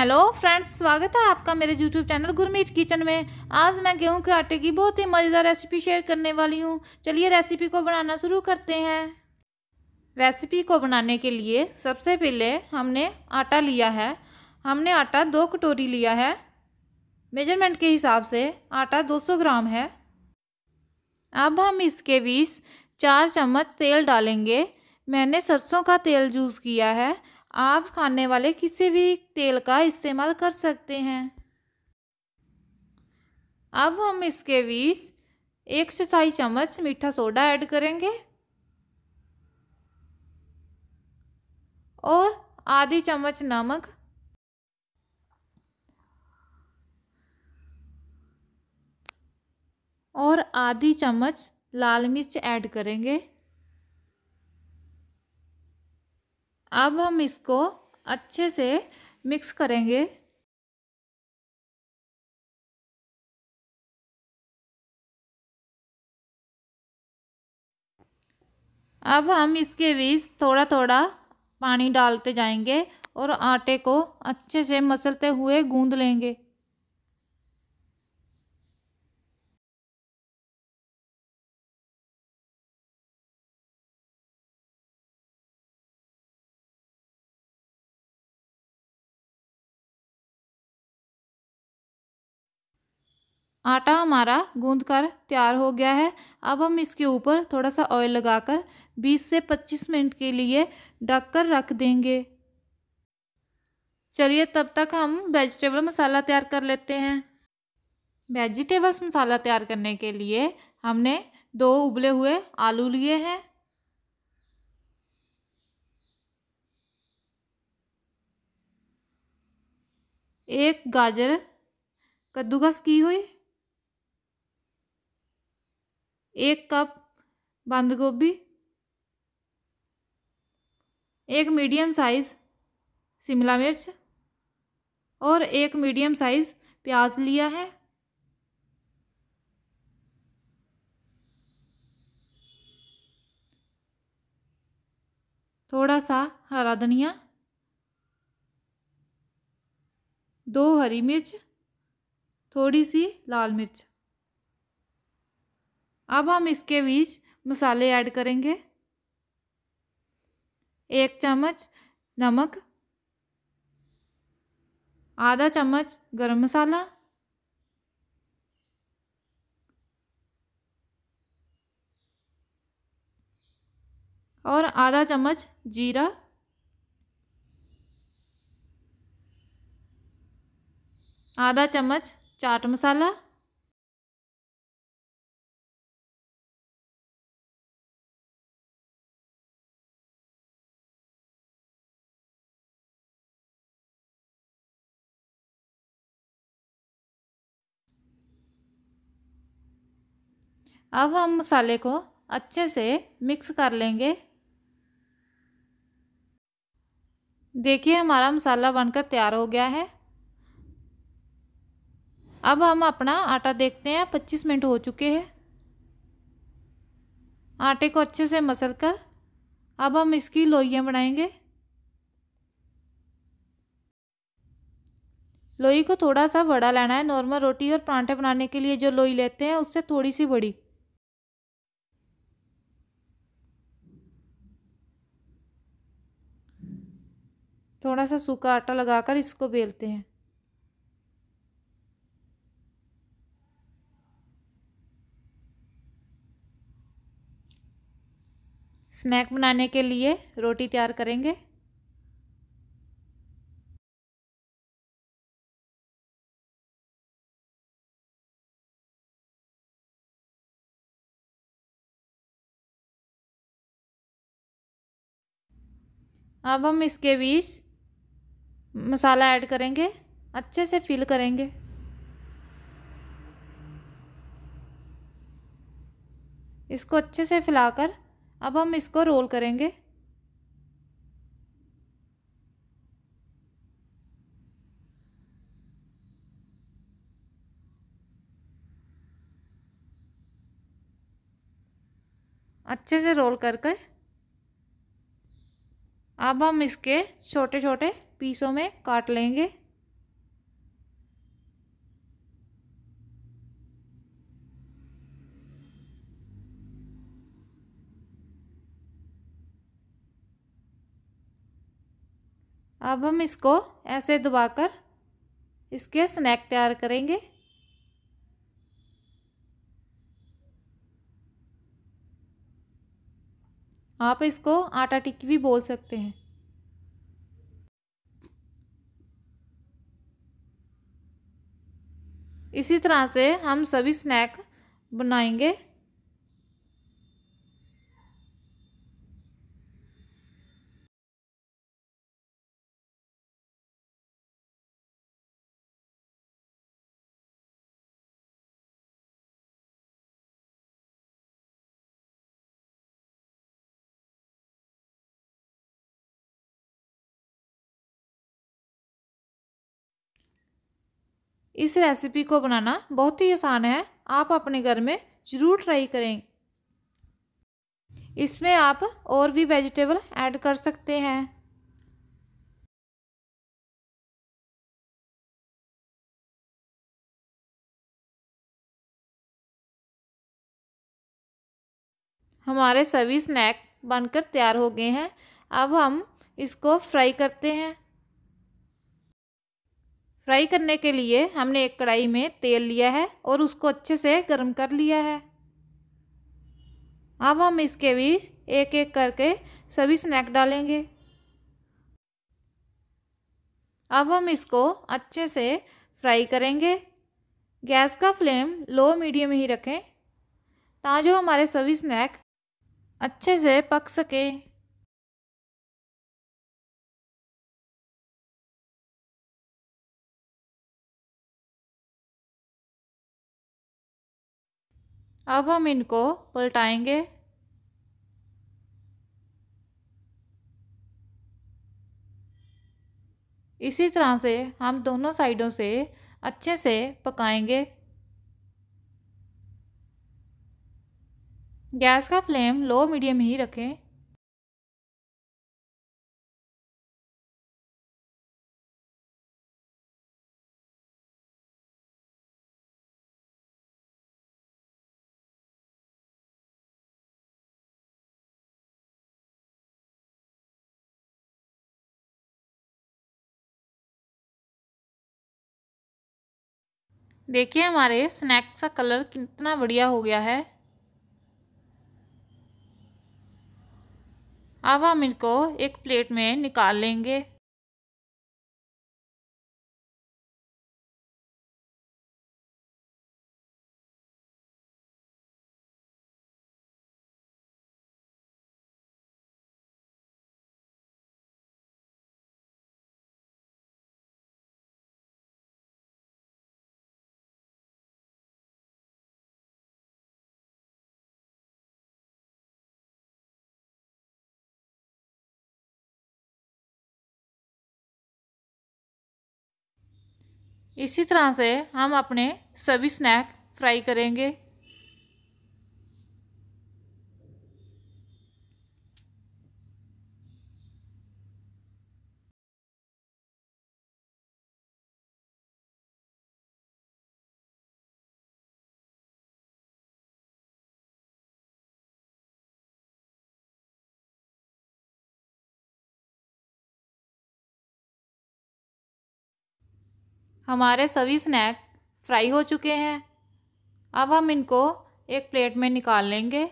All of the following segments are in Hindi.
हेलो फ्रेंड्स स्वागत है आपका मेरे यूट्यूब चैनल गुरमीत किचन में आज मैं गेहूं के आटे की बहुत ही मज़ेदार रेसिपी शेयर करने वाली हूं चलिए रेसिपी को बनाना शुरू करते हैं रेसिपी को बनाने के लिए सबसे पहले हमने आटा लिया है हमने आटा दो कटोरी लिया है मेजरमेंट के हिसाब से आटा सौ ग्राम है अब हम इसके बीच चार चम्मच तेल डालेंगे मैंने सरसों का तेल यूज़ किया है आप खाने वाले किसी भी तेल का इस्तेमाल कर सकते हैं अब हम इसके बीच एक चौथाई चम्मच मीठा सोडा ऐड करेंगे और आधी चम्मच नमक और आधी चम्मच लाल मिर्च ऐड करेंगे अब हम इसको अच्छे से मिक्स करेंगे अब हम इसके बीच थोड़ा थोड़ा पानी डालते जाएंगे और आटे को अच्छे से मसलते हुए गूंद लेंगे आटा हमारा गूंद कर तैयार हो गया है अब हम इसके ऊपर थोड़ा सा ऑयल लगाकर 20 से 25 मिनट के लिए ढक कर रख देंगे चलिए तब तक हम वेजिटेबल मसाला तैयार कर लेते हैं वेजिटेबल्स मसाला तैयार करने के लिए हमने दो उबले हुए आलू लिए हैं एक गाजर कद्दूकस की हुई एक कप बंद गोभी एक मीडियम साइज़ शिमला मिर्च और एक मीडियम साइज़ प्याज लिया है थोड़ा सा हरा धनिया दो हरी मिर्च थोड़ी सी लाल मिर्च अब हम इसके बीच मसाले ऐड करेंगे एक चम्मच नमक आधा चम्मच गरम मसाला और आधा चम्मच जीरा आधा चम्मच चाट मसाला अब हम मसाले को अच्छे से मिक्स कर लेंगे देखिए हमारा मसाला बनकर तैयार हो गया है अब हम अपना आटा देखते हैं पच्चीस मिनट हो चुके हैं आटे को अच्छे से मसल कर अब हम इसकी लोइयाँ बनाएंगे लोई को थोड़ा सा बड़ा लेना है नॉर्मल रोटी और परांठे बनाने के लिए जो लोई लेते हैं उससे थोड़ी सी बड़ी थोड़ा सा सूखा आटा लगाकर इसको बेलते हैं स्नैक बनाने के लिए रोटी तैयार करेंगे अब हम इसके बीच मसाला ऐड करेंगे अच्छे से फिल करेंगे इसको अच्छे से फैलाकर अब हम इसको रोल करेंगे अच्छे से रोल करके अब हम इसके छोटे छोटे पीसों में काट लेंगे अब हम इसको ऐसे दबाकर इसके स्नैक तैयार करेंगे आप इसको आटा टिक्की भी बोल सकते हैं इसी तरह से हम सभी स्नैक बनाएंगे इस रेसिपी को बनाना बहुत ही आसान है आप अपने घर में ज़रूर ट्राई करें इसमें आप और भी वेजिटेबल ऐड कर सकते हैं हमारे सभी स्नैक बनकर तैयार हो गए हैं अब हम इसको फ्राई करते हैं फ्राई करने के लिए हमने एक कढ़ाई में तेल लिया है और उसको अच्छे से गर्म कर लिया है अब हम इसके बीच एक एक करके सभी स्नैक डालेंगे अब हम इसको अच्छे से फ्राई करेंगे गैस का फ्लेम लो मीडियम ही रखें ताजो हमारे सभी स्नैक अच्छे से पक सकें अब हम इनको पलटाएंगे इसी तरह से हम दोनों साइडों से अच्छे से पकाएंगे गैस का फ्लेम लो मीडियम ही रखें देखिए हमारे स्नैक का कलर कितना बढ़िया हो गया है अब हम इनको एक प्लेट में निकाल लेंगे इसी तरह से हम अपने सभी स्नैक फ्राई करेंगे हमारे सभी स्नैक फ्राई हो चुके हैं अब हम इनको एक प्लेट में निकाल लेंगे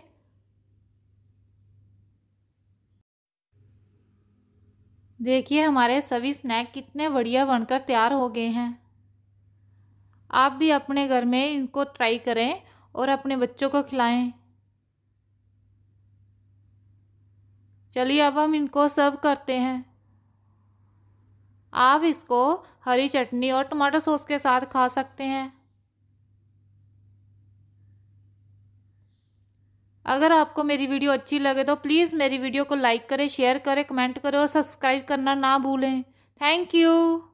देखिए हमारे सभी स्नैक कितने बढ़िया बनकर तैयार हो गए हैं आप भी अपने घर में इनको ट्राई करें और अपने बच्चों को खिलाएं चलिए अब हम इनको सर्व करते हैं आप इसको हरी चटनी और टमाटर सॉस के साथ खा सकते हैं अगर आपको मेरी वीडियो अच्छी लगे तो प्लीज़ मेरी वीडियो को लाइक करें शेयर करें कमेंट करें और सब्सक्राइब करना ना भूलें थैंक यू